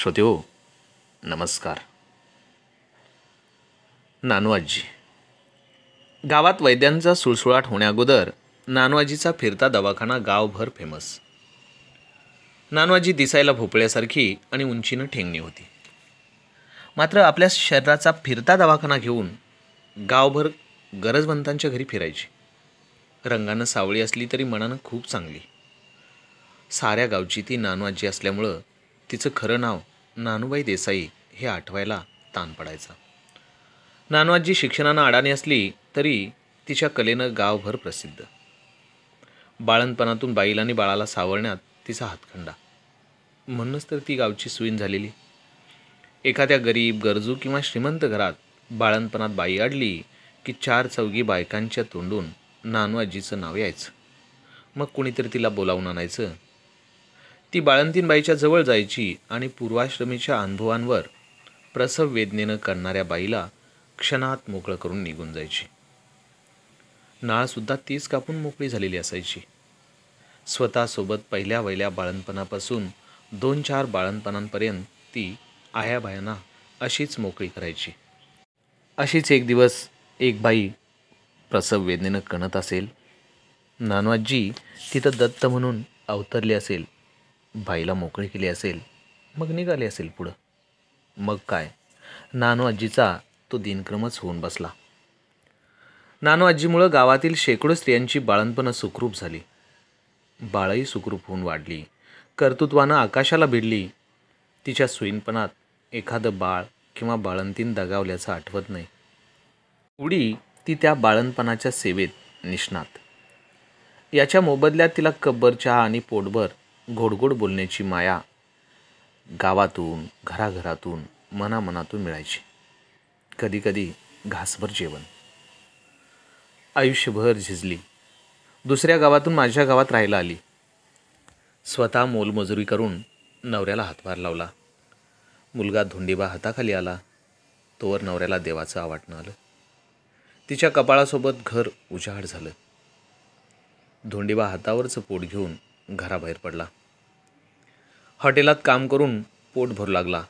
श्रोते हो नमस्कार नानवाजी गावात वैद्यांचा सुळसुळाट होण्याअगोदर नानवाजीचा फिरता दवाखाना गावभर फेमस नानवाजी दिसायला भोपळ्यासारखी आणि उंचीनं ठेंगणी होती मात्र आपल्या शरीराचा फिरता दवाखाना घेऊन गावभर गरजवंतांच्या घरी फिरायची रंगानं सावळी असली तरी मनानं खूप चांगली साऱ्या गावची ती नानवाजी असल्यामुळं तिचं खरं नाव नानूबाई देसाई हे आठवायला ताण पडायचा नानवाजी शिक्षणानं अडाणी असली तरी तिच्या कलेनं गावभर प्रसिद्ध बाळणपणातून बाईला आणि बाळाला सावरण्यात तिचा हातखंडा म्हणूनच तर ती गावची सुईन झालेली एखाद्या गरीब गरजू किंवा श्रीमंत घरात बाळणपणात बाई अडली की चार चौघी बायकांच्या तोंडून नानवाजीचं नाव यायचं मग कुणीतरी तिला बोलावून आणायचं ती बाळंतीनबाईच्या जवळ जायची आणि पूर्वाश्रमीच्या अनुभवांवर प्रसव वेदनेनं करणाऱ्या बाईला क्षणात मोकळं करून निघून जायची नाळसुद्धा तीच कापून मोकळी झालेली असायची स्वतःसोबत पहिल्या वयल्या बाळणपणापासून दोन चार बाळणपणांपर्यंत ती आयाबायांना अशीच मोकळी करायची अशीच एक दिवस एक बाई प्रसव वेदनेनं कणत असेल नानवाजी तिथं दत्त म्हणून अवतरली असेल बाईला मोकळी केली असेल मग निघाली असेल पुढं मग काय नानू आजीचा तो दिनक्रमच होऊन बसला नानू आजीमुळं गावातील शेकडो स्त्रियांची बाळणपणं सुखरूप झाली बाळही सुखरूप होऊन वाढली कर्तृत्वानं आकाशाला भिडली तिच्या सुईनपणात एखादं बाळ किंवा बाळंतीन दगावल्याचं आठवत नाही उडी ती त्या बाळणपणाच्या सेवेत निष्णात याच्या मोबदल्यात तिला कब्बर चहा आणि पोटभर गोडगोड बोलण्याची माया गावातून घराघरातून मनामनातून मिळायची कधीकधी घासभर जेवण आयुष्यभर झिजली दुसऱ्या गावातून माझ्या गावात राहायला आली स्वतः मोलमजुरी करून नवऱ्याला हातभार लावला मुलगा धोंडीबा हाताखाली आला तोवर नवऱ्याला देवाचं आवाटणं आलं तिच्या कपाळासोबत घर उजाड झालं धोंडीबा हातावरचं पोट घेऊन घराबाहेर पडला हॉटेलात काम करून पोट भरू लागला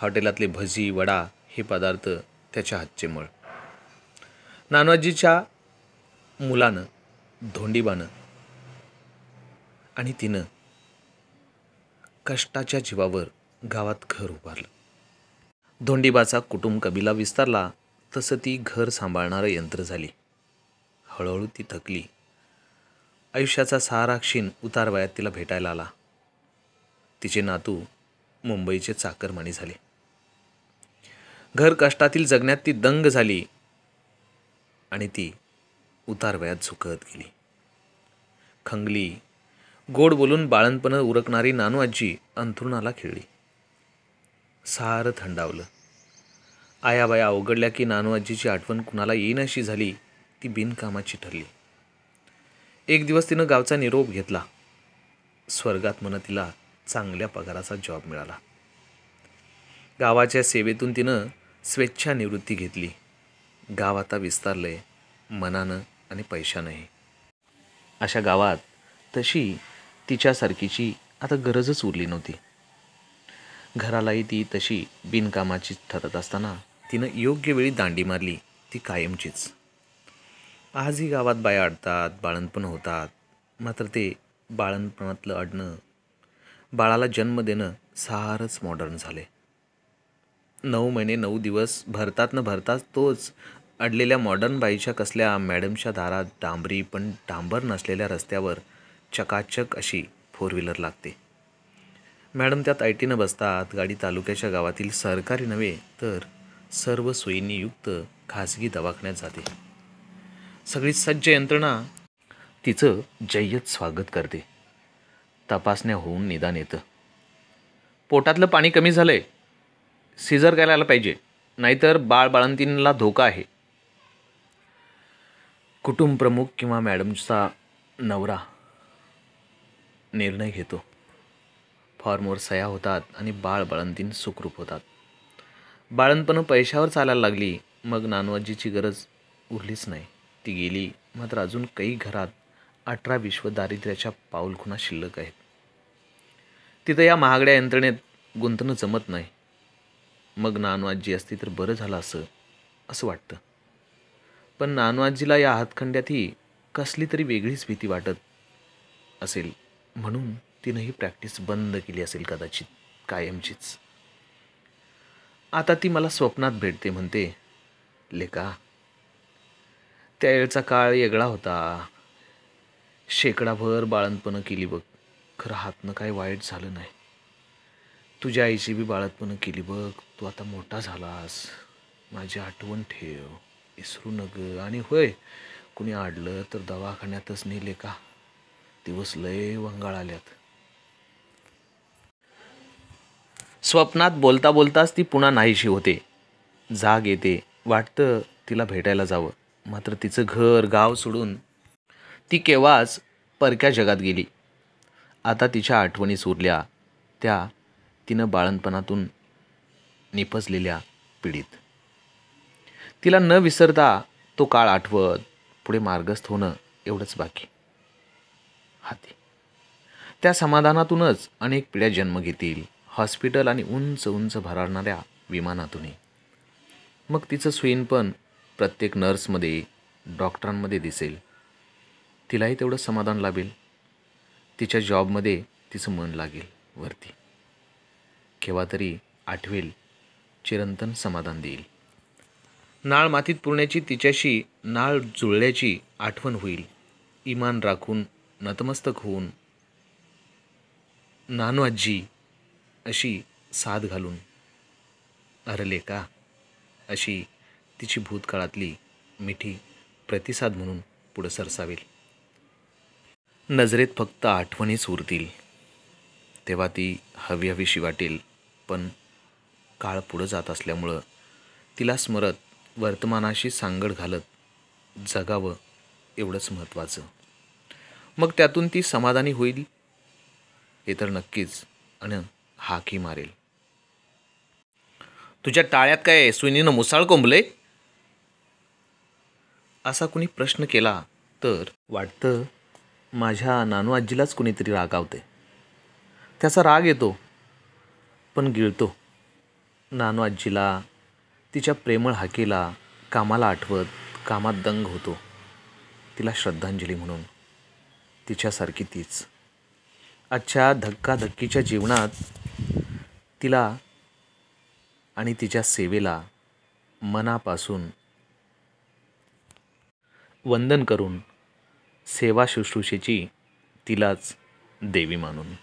हॉटेलातले भजी वडा हे पदार्थ त्याच्या हातचे मळ नानाजीच्या मुलानं धोंडीबानं आणि तिनं कष्टाच्या जीवावर गावात घर उभारलं धोंडीबाचा कुटुंब कबिला विस्तारला तसं ती घर सांभाळणारं यंत्र झाली हळूहळू ती थकली आयुष्याचा सहारा क्षीण उतारवयात तिला भेटायला आला तिचे नातू मुंबईचे चाकरमानी झाले घर कष्टातील जगण्यात ती दंग झाली आणि ती उतारवयात झुकत गेली खंगली गोड बोलून बाळणपणं उरकणारी नानू आजी अंथरुणाला खेळली सारं थंडावलं आयाबाया अवघडल्या की नानू आजीची आठवण कुणाला येईनाशी झाली ती बिनकामाची ठरली एक दिवस तिनं गावचा निरोप घेतला स्वर्गात मन तिला चांगल्या पगाराचा जॉब मिळाला गावाच्या सेवेतून तिनं स्वेच्छानिवृत्ती घेतली गाव आता विस्तारलं आहे मनानं आणि पैशानंही अशा गावात तशी तिच्यासारखीची आता गरजच उरली नव्हती घरालाही ती तशी बिनकामाची ठरत असताना तिनं योग्य वेळी दांडी मारली ती कायमचीच आजही गावात बाया अडतात बाळणपण होतात मात्र ते बाळणपणातलं अडणं बाळाला जन्म देणं सारच मॉडर्न झाले नऊ महिने नऊ दिवस भरतात न भरताच तोच अडलेल्या मॉडर्न बाईच्या कसल्या मॅडमच्या दारात डांबरी पण डांबर नसलेल्या रस्त्यावर चकाचक अशी फोर व्हीलर लागते मॅडम त्यात आय टीनं बसतात गाडी तालुक्याच्या गावातील सरकारी नव्हे तर सर्व सोयींनी युक्त खाजगी दवाखान्यात जाते सगळी सज्ज यंत्रणा तिचं जय्यत स्वागत करते तपासण्या होऊन निदान येतं पोटातलं पाणी कमी झालं आहे सिझर करायला पाहिजे नाहीतर बाळ धोका आहे कुटुंब प्रमुख किंवा मॅडमचा नवरा निर्णय घेतो फॉर्मवर सया होतात आणि बाळ सुखरूप होतात बाळंतपणं पैशावर चालायला लागली मग नानवाजीची गरज उरलीच नाही ती गेली मात्र अजून काही घरात अठरा विश्व दारिद्र्याच्या पाऊलखुणा शिल्लक आहेत तिथं या महागड्या यंत्रणेत गुंतणं जमत नाही मग नानवाजी असती तर बरं झालं असं असं वाटतं पण नानवाजीला या हातखंड्यातही कसली तरी वेगळीच भीती वाटत असेल म्हणून तिनं ही प्रॅक्टिस बंद केली असेल कदाचित कायमचीच आता ती मला स्वप्नात भेटते म्हणते लेका वेळचा काळ वेगळा होता शेकडाभर बाळंतपणं केली बघ खरं हातनं काय वाईट झालं नाही तुझ्या आईची बी बाळंतपणं केली बघ तू आता मोठा झालास माझी आठवण ठेव इसरू नग आणि होय कुणी आडलं तर दवाखान्यातच नेले का दिवस लय वंगाळ आल्यात स्वप्नात बोलता बोलताच ती पुन्हा नाहीशी होते जाग येते वाटतं तिला भेटायला जावं मात्र तिचं घर गाव सोडून ती केव्हाच परक्या जगात गेली आता तिच्या आठवणी उरल्या त्या तिनं बाळणपणातून निपजलेल्या पिढीत तिला न विसरता तो काळ आठवत पुढे मार्गस्थ होणं एवढंच बाकी हाती त्या समाधानातूनच अनेक पिढ्या जन्म घेतील हॉस्पिटल आणि उंच उंच भरारणाऱ्या विमानातूनही मग तिचं पण प्रत्येक नर्समध्ये डॉक्टरांमध्ये दिसेल तिलाही तेवढं समाधान लाभेल तिच्या जॉबमध्ये तिचं मन लागेल वरती केव्हा तरी आठवेल चिरंतन समाधान देईल नाळ मातीत पुरण्याची तिच्याशी नाळ जुळल्याची आठवण होईल इमान राखून नतमस्तक होऊन नानू आजी अशी साथ घालून अरले का अशी तिची भूतकाळातली मिठी प्रतिसाद म्हणून पुढं सरसावेल नजरेत फक्त आठवणीच उरतील तेव्हा ती हवी हवीशी वाटेल पण काळ पुढं जात असल्यामुळं तिला स्मरत वर्तमानाशी सांगड घालत जगावं एवढंच महत्त्वाचं मग त्यातून ती समाधानी होईल हे तर नक्कीच आणि हाकी मारेल तुझ्या टाळ्यात काय सुनीनं मुसाळ कोंबले असा कुणी प्रश्न केला तर वाटतं माझ्या नानू आजीलाच कुणीतरी रागावते त्याचा राग येतो पण गिळतो नानू आजीला तिच्या प्रेमळ हाकेला कामाला आठवत कामात दंग होतो तिला श्रद्धांजली म्हणून तिच्यासारखी तीच आजच्या धक्काधक्कीच्या जीवनात तिला आणि तिच्या सेवेला मनापासून वंदन करून सेवा शुश्रूषेची तिलाच देवी मानून